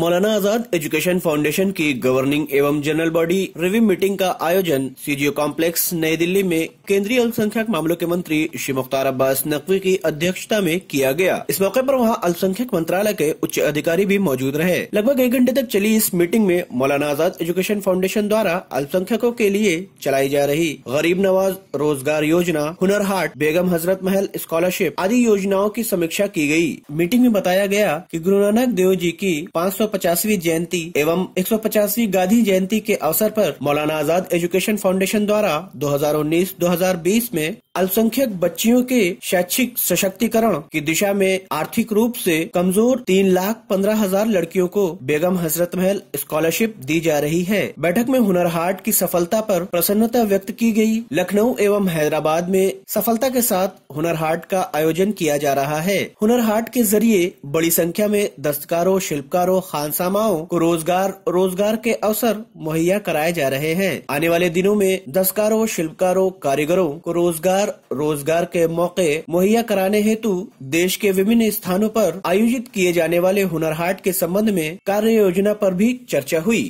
मौलाना Azad education foundation की governing एवं जनरल बॉडी रिव्यू मीटिंग का आयोजन सीजीओ कॉम्प्लेक्स नई दिल्ली में केंद्रीय अल्पसंख्यक मामलों के मंत्री श्री मुख्तार अब्बास नकवी की अध्यक्षता में किया गया इस मौके पर वहां अल्पसंख्यक मंत्रालय के उच्च अधिकारी भी मौजूद रहे लगभग एक घंटे तक चली इस मीटिंग में मौलाना आजाद एजुकेशन फाउंडेशन द्वारा अल्पसंख्यकों के लिए चलाई जा रही गरीब नवाज रोजगार योजना हुनर हाट बेगम हजरत महल स्कॉलरशिप आदि योजनाओं की समीक्षा की गयी मीटिंग में बताया गया की गुरु नानक देव जी की पाँच 150वीं जयंती एवं 150वीं गांधी जयंती के अवसर पर मौलाना आजाद एजुकेशन फाउंडेशन द्वारा 2019-2020 में अल्पसंख्यक बच्चियों के शैक्षिक सशक्तिकरण की दिशा में आर्थिक रूप से कमजोर तीन लाख पंद्रह हजार लड़कियों को बेगम हजरत महल स्कॉलरशिप दी जा रही है बैठक में हुनर हाट की सफलता पर प्रसन्नता व्यक्त की गई लखनऊ एवं हैदराबाद में सफलता के साथ हुनर हाट का आयोजन किया जा रहा है हुनर हाट के जरिए बड़ी संख्या में दस्तकारों शिल्पकारों खानसामाओं को रोजगार रोजगार के अवसर मुहैया कराए जा रहे हैं आने वाले दिनों में दस्तकारों शिल्पकारों कारीगरों को रोजगार रोजगार के मौके मुहैया कराने हेतु देश के विभिन्न स्थानों पर आयोजित किए जाने वाले हुनर हाट के संबंध में कार्य योजना पर भी चर्चा हुई